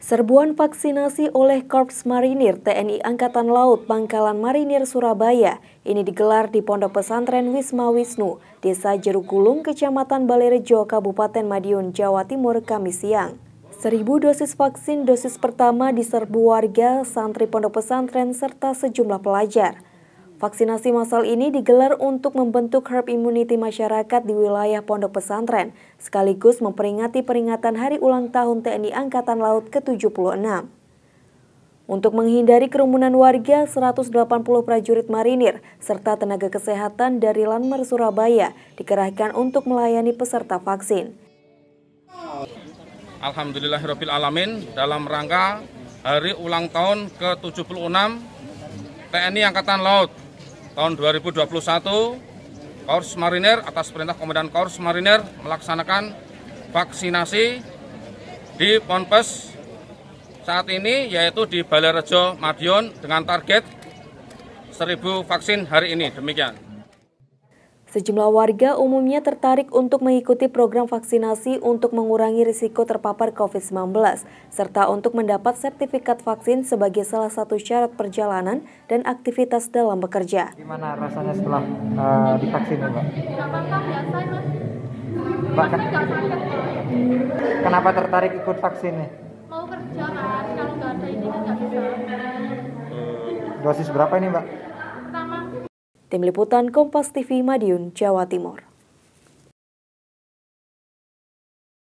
Serbuan vaksinasi oleh Korps Marinir TNI Angkatan Laut Pangkalan Marinir Surabaya ini digelar di Pondok Pesantren Wisma Wisnu, Desa Jerukulung, Kecamatan Balerejo, Kabupaten Madiun, Jawa Timur, Kamis siang. Seribu dosis vaksin dosis pertama diserbu warga, santri pondok pesantren, serta sejumlah pelajar. Vaksinasi massal ini digelar untuk membentuk herd immunity masyarakat di wilayah pondok pesantren, sekaligus memperingati peringatan Hari Ulang Tahun TNI Angkatan Laut ke-76. Untuk menghindari kerumunan warga, 180 prajurit marinir serta tenaga kesehatan dari Lanmer Surabaya dikerahkan untuk melayani peserta vaksin. Alhamdulillahirabbil alamin dalam rangka hari ulang tahun ke-76 TNI Angkatan Laut tahun 2021 Korps Marinir atas perintah Komandan Korps Marinir melaksanakan vaksinasi di Ponpes saat ini yaitu di Balerejo Madiun dengan target 1000 vaksin hari ini. Demikian. Sejumlah warga umumnya tertarik untuk mengikuti program vaksinasi untuk mengurangi risiko terpapar COVID-19, serta untuk mendapat sertifikat vaksin sebagai salah satu syarat perjalanan dan aktivitas dalam bekerja. Gimana rasanya setelah uh, divaksin, Mbak? Mbak, kan- kenapa tertarik ikut vaksin? Mau kerja, Mas. Kalau nggak ada ini kan nggak bisa. Dosis berapa ini, Mbak? Tim Liputan Kompas TV Madiun, Jawa Timur.